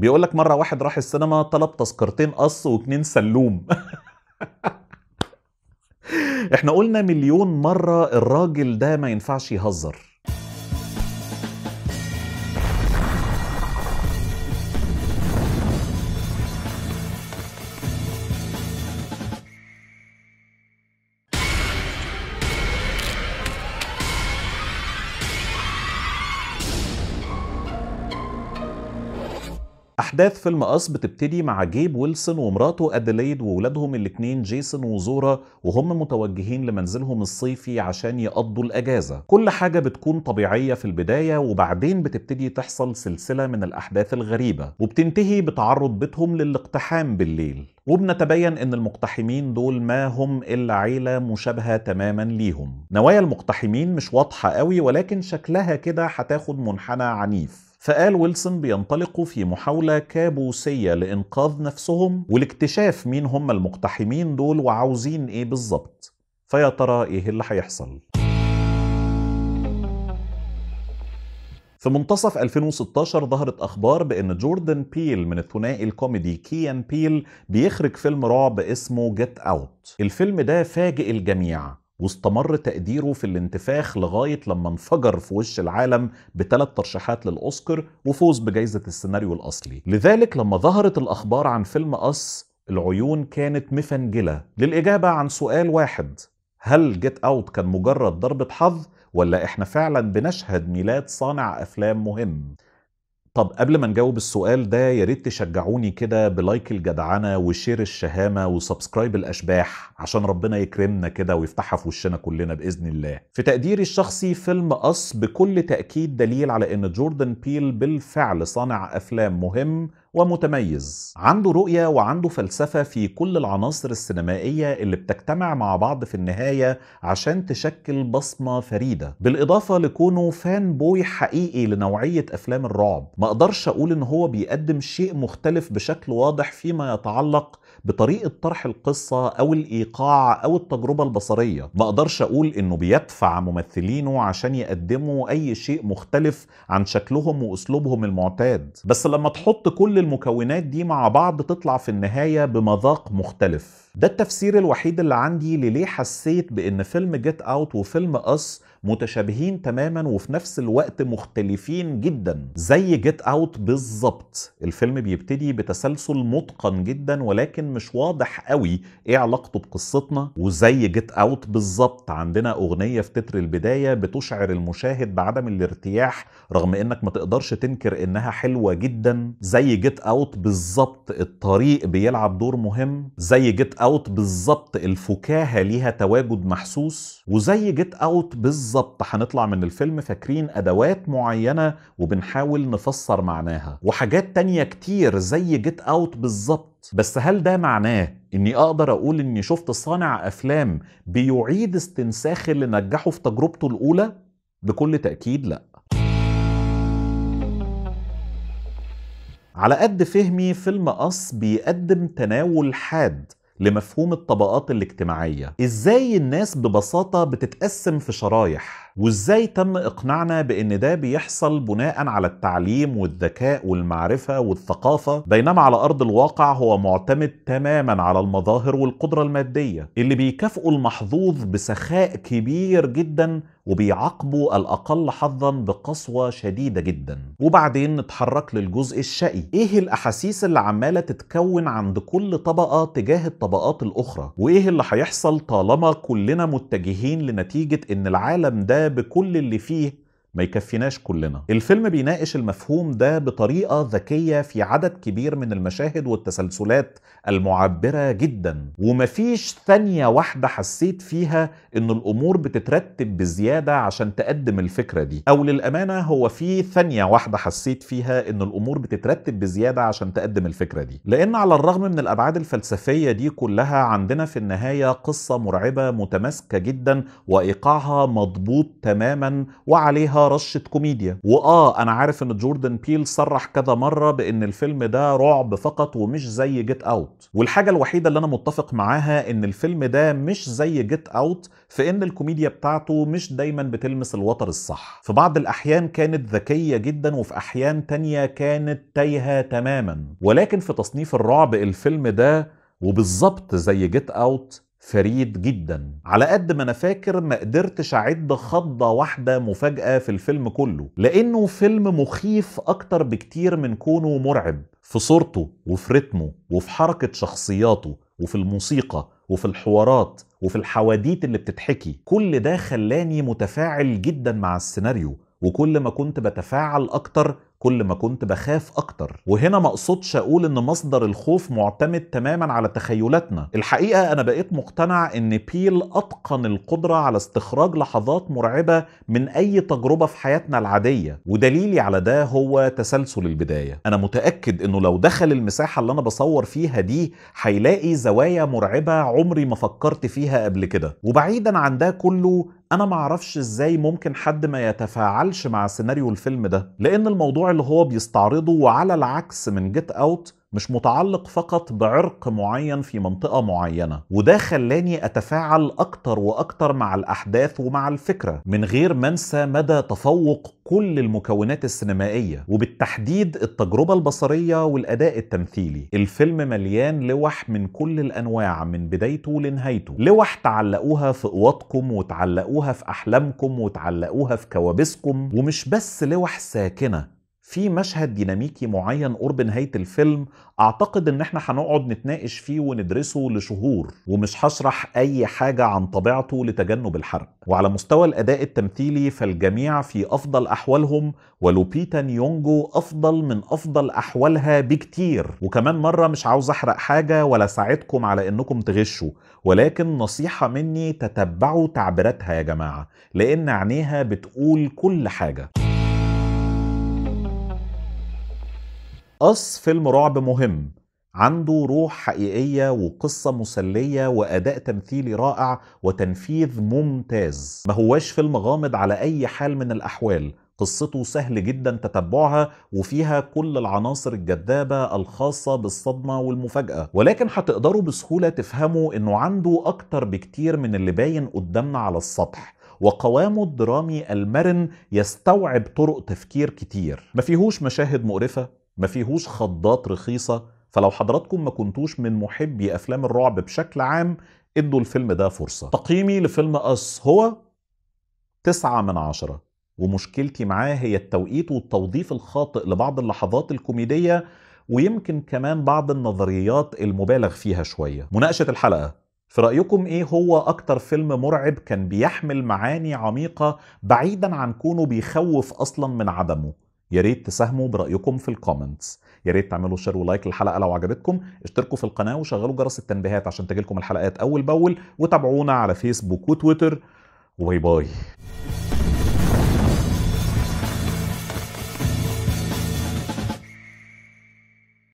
بيقول لك مره واحد راح السينما طلب تذكرتين قص واتنين سلوم احنا قلنا مليون مره الراجل ده ما ينفعش يهزر احداث فيلم اس بتبتدي مع جيب ويلسون ومراته اديليد وولادهم الاثنين جيسون وزورا وهم متوجهين لمنزلهم الصيفي عشان يقضوا الاجازه كل حاجه بتكون طبيعيه في البدايه وبعدين بتبتدي تحصل سلسله من الاحداث الغريبه وبتنتهي بتعرض بيتهم للاقتحام بالليل وبنتبين ان المقتحمين دول ما هم الا عيله مشابهه تماما ليهم نوايا المقتحمين مش واضحه قوي ولكن شكلها كده هتاخد منحنى عنيف فقال ويلسون بينطلقوا في محاولة كابوسية لإنقاذ نفسهم والاكتشاف مين هم المقتحمين دول وعاوزين إيه بالظبط فيا ترى إيه اللي هيحصل في منتصف 2016 ظهرت اخبار بان جوردن بيل من الثنائي الكوميدي كيان بيل بيخرج فيلم رعب اسمه جيت اوت الفيلم ده فاجئ الجميع واستمر تقديره في الانتفاخ لغاية لما انفجر في وش العالم بثلاث ترشيحات للأوسكار وفوز بجائزة السيناريو الأصلي لذلك لما ظهرت الأخبار عن فيلم أس العيون كانت مفنجلة للإجابة عن سؤال واحد هل جيت أوت كان مجرد ضربة حظ ولا إحنا فعلا بنشهد ميلاد صانع أفلام مهم طب قبل ما نجاوب السؤال ده يا ريت تشجعوني كده بلايك الجدعنه وشير الشهامه وسبسكرايب الاشباح عشان ربنا يكرمنا كده ويفتحها في وشنا كلنا باذن الله. في تقديري الشخصي فيلم اس بكل تاكيد دليل على ان جوردن بيل بالفعل صانع افلام مهم ومتميز عنده رؤية وعنده فلسفة في كل العناصر السينمائية اللي بتجتمع مع بعض في النهاية عشان تشكل بصمة فريدة بالإضافة لكونه فان بوي حقيقي لنوعية أفلام الرعب ما أقدرش أقول إن هو بيقدم شيء مختلف بشكل واضح فيما يتعلق بطريقه طرح القصه او الايقاع او التجربه البصريه ما اقدرش اقول انه بيدفع ممثلينه عشان يقدموا اي شيء مختلف عن شكلهم واسلوبهم المعتاد بس لما تحط كل المكونات دي مع بعض تطلع في النهايه بمذاق مختلف ده التفسير الوحيد اللي عندي لليه حسيت بان فيلم جيت اوت وفيلم اس متشابهين تماما وفي نفس الوقت مختلفين جدا زي جيت اوت بالظبط الفيلم بيبتدي بتسلسل متقن جدا ولكن مش واضح قوي ايه علاقته بقصتنا وزي جيت اوت بالظبط عندنا اغنيه في تتر البدايه بتشعر المشاهد بعدم الارتياح رغم انك ما تقدرش تنكر انها حلوه جدا زي جيت اوت بالظبط الطريق بيلعب دور مهم زي جيت اوت اوت بالظبط الفكاهه ليها تواجد محسوس وزي جيت اوت بالظبط هنطلع من الفيلم فاكرين ادوات معينه وبنحاول نفسر معناها وحاجات تانية كتير زي جيت اوت بالظبط بس هل ده معناه اني اقدر اقول اني شفت صانع افلام بيعيد استنساخ اللي نجحه في تجربته الاولى بكل تاكيد لا على قد فهمي فيلم قص بيقدم تناول حاد لمفهوم الطبقات الاجتماعيه ازاي الناس ببساطه بتتقسم في شرايح وازاي تم اقناعنا بان ده بيحصل بناء على التعليم والذكاء والمعرفه والثقافه بينما على ارض الواقع هو معتمد تماما على المظاهر والقدره الماديه اللي بيكافئوا المحظوظ بسخاء كبير جدا وبيعاقبوا الأقل حظا بقسوة شديدة جدا وبعدين نتحرك للجزء الشقي إيه الأحاسيس اللي عمالة تتكون عند كل طبقة تجاه الطبقات الأخرى وإيه اللي هيحصل طالما كلنا متجهين لنتيجة إن العالم ده بكل اللي فيه ما يكفيناش كلنا الفيلم بيناقش المفهوم ده بطريقة ذكية في عدد كبير من المشاهد والتسلسلات المعبرة جدا ومفيش ثانية واحدة حسيت فيها ان الامور بتترتب بزيادة عشان تقدم الفكرة دي او للامانة هو في ثانية واحدة حسيت فيها ان الامور بتترتب بزيادة عشان تقدم الفكرة دي لان على الرغم من الابعاد الفلسفية دي كلها عندنا في النهاية قصة مرعبة متماسكة جدا وايقاعها مضبوط تماما وعليها رشه كوميديا واه انا عارف ان جوردن بيل صرح كذا مره بان الفيلم ده رعب فقط ومش زي جيت اوت والحاجه الوحيده اللي انا متفق معاها ان الفيلم ده مش زي جيت اوت في ان الكوميديا بتاعته مش دايما بتلمس الوتر الصح في بعض الاحيان كانت ذكيه جدا وفي احيان تانية كانت تايهه تماما ولكن في تصنيف الرعب الفيلم ده وبالظبط زي جيت اوت فريد جدا على قد ما انا فاكر ما قدرتش اعد خضه واحده مفاجاه في الفيلم كله لانه فيلم مخيف اكتر بكتير من كونه مرعب في صورته وفي رتمه وفي حركه شخصياته وفي الموسيقى وفي الحوارات وفي الحواديت اللي بتتحكي كل ده خلاني متفاعل جدا مع السيناريو وكل ما كنت بتفاعل اكتر كل ما كنت بخاف اكتر وهنا ما اقصدش اقول ان مصدر الخوف معتمد تماما على تخيلاتنا الحقيقه انا بقيت مقتنع ان بيل اتقن القدره على استخراج لحظات مرعبه من اي تجربه في حياتنا العاديه ودليلي على ده هو تسلسل البدايه انا متاكد انه لو دخل المساحه اللي انا بصور فيها دي هيلاقي زوايا مرعبه عمري ما فكرت فيها قبل كده وبعيدا عن ده كله انا ما اعرفش ازاي ممكن حد ما يتفاعلش مع سيناريو الفيلم ده لان الموضوع اللي هو بيستعرضه وعلى العكس من جيت اوت مش متعلق فقط بعرق معين في منطقة معينة وده خلاني أتفاعل أكتر وأكتر مع الأحداث ومع الفكرة من غير ما أنسى مدى تفوق كل المكونات السينمائية وبالتحديد التجربة البصرية والأداء التمثيلي الفيلم مليان لوح من كل الأنواع من بدايته لنهايته لوح تعلقوها في أوضكم وتعلقوها في أحلامكم وتعلقوها في كوابيسكم ومش بس لوح ساكنة في مشهد ديناميكي معين قرب نهايه الفيلم اعتقد ان احنا هنقعد نتناقش فيه وندرسه لشهور ومش هشرح اي حاجه عن طبيعته لتجنب الحرق وعلى مستوى الاداء التمثيلي فالجميع في افضل احوالهم ولوبيتا نيونجو افضل من افضل احوالها بكتير وكمان مره مش عاوز احرق حاجه ولا اساعدكم على انكم تغشوا ولكن نصيحه مني تتبعوا تعبيراتها يا جماعه لان عينيها بتقول كل حاجه أص فيلم رعب مهم عنده روح حقيقية وقصة مسلية وأداء تمثيلي رائع وتنفيذ ممتاز ما هواش فيلم غامض على أي حال من الأحوال قصته سهل جدا تتبعها وفيها كل العناصر الجذابة الخاصة بالصدمة والمفاجأة ولكن هتقدروا بسهولة تفهموا انه عنده اكتر بكتير من اللي باين قدامنا على السطح وقوامه الدرامي المرن يستوعب طرق تفكير كتير ما فيهوش مشاهد مقرفة ما فيهوش خضات رخيصة فلو حضراتكم ما كنتوش من محبي أفلام الرعب بشكل عام ادوا الفيلم ده فرصة تقييمي لفيلم أس هو تسعة من عشرة ومشكلتي معاه هي التوقيت والتوظيف الخاطئ لبعض اللحظات الكوميدية ويمكن كمان بعض النظريات المبالغ فيها شوية مناقشة الحلقة في رأيكم ايه هو اكتر فيلم مرعب كان بيحمل معاني عميقة بعيدا عن كونه بيخوف اصلا من عدمه يا ريت تساهموا برايكم في الكومنتس يا ريت تعملوا شير ولايك للحلقه لو عجبتكم اشتركوا في القناه وشغلوا جرس التنبيهات عشان تجيلكم الحلقات اول باول وتابعونا على فيسبوك وتويتر وباي باي